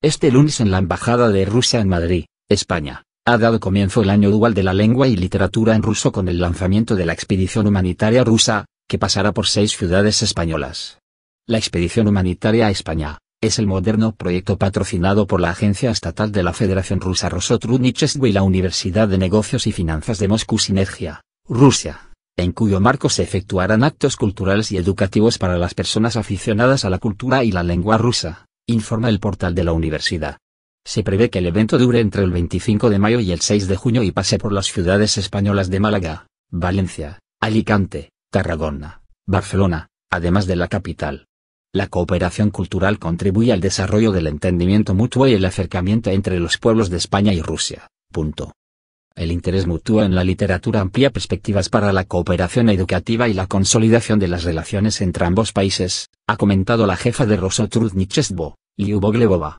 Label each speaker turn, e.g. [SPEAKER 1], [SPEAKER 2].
[SPEAKER 1] Este lunes en la Embajada de Rusia en Madrid, España, ha dado comienzo el año dual de la lengua y literatura en ruso con el lanzamiento de la expedición humanitaria rusa, que pasará por seis ciudades españolas. La expedición humanitaria a España, es el moderno proyecto patrocinado por la Agencia Estatal de la Federación Rusa Rosotrunichestvo y la Universidad de Negocios y Finanzas de Moscú Sinergia, Rusia en cuyo marco se efectuarán actos culturales y educativos para las personas aficionadas a la cultura y la lengua rusa informa el portal de la universidad. Se prevé que el evento dure entre el 25 de mayo y el 6 de junio y pase por las ciudades españolas de Málaga, Valencia, Alicante, Tarragona, Barcelona, además de la capital. La cooperación cultural contribuye al desarrollo del entendimiento mutuo y el acercamiento entre los pueblos de España y Rusia. Punto. El interés mutuo en la literatura amplía perspectivas para la cooperación educativa y la consolidación de las relaciones entre ambos países, ha comentado la jefa de Rosotrud Ljubogljevova.